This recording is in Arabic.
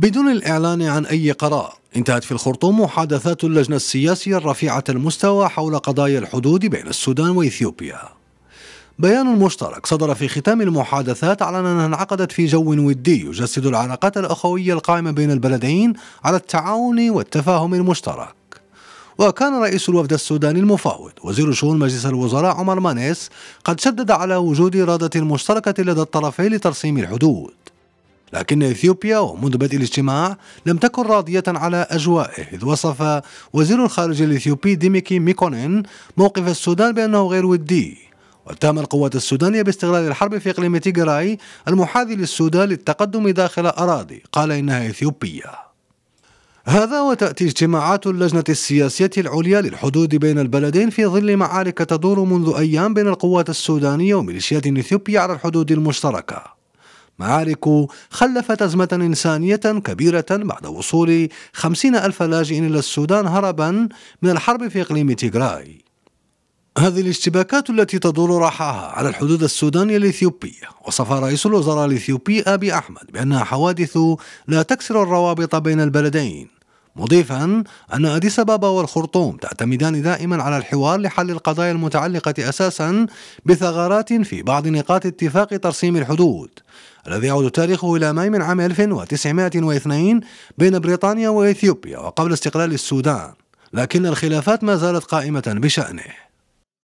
بدون الإعلان عن أي قرار انتهت في الخرطوم محادثات اللجنة السياسية الرفيعة المستوى حول قضايا الحدود بين السودان وإثيوبيا بيان مشترك صدر في ختام المحادثات على أنها انعقدت في جو ودي يجسد العلاقات الأخوية القائمة بين البلدين على التعاون والتفاهم المشترك وكان رئيس الوفد السوداني المفاوض وزير شؤون مجلس الوزراء عمر مانيس قد شدد على وجود إرادة مشتركة لدى الطرفين لترسيم الحدود لكن إثيوبيا ومنذ بدء الاجتماع لم تكن راضية على أجوائه إذ وصف وزير الخارجية الإثيوبي ديميكي ميكونين موقف السودان بأنه غير ودي واتهم القوات السودانية باستغلال الحرب في إقليم تيغراي المحاذي للسودان للتقدم داخل أراضي قال إنها إثيوبية هذا وتأتي اجتماعات اللجنة السياسية العليا للحدود بين البلدين في ظل معارك تدور منذ أيام بين القوات السودانية وميليشيات إثيوبيا على الحدود المشتركة معارك خلفت أزمة إنسانية كبيرة بعد وصول خمسين ألف لاجئ إلى السودان هربا من الحرب في إقليم تيغراي هذه الاشتباكات التي تدور رحاها على الحدود السودانية الإثيوبية وصف رئيس الوزراء الإثيوبي أبي أحمد بأنها حوادث لا تكسر الروابط بين البلدين مضيفا أن أديس بابا والخرطوم تعتمدان دائما على الحوار لحل القضايا المتعلقة أساسا بثغرات في بعض نقاط اتفاق ترسيم الحدود الذي يعود تاريخه إلى ماي من عام 1902 بين بريطانيا وإثيوبيا وقبل استقلال السودان لكن الخلافات ما زالت قائمة بشأنه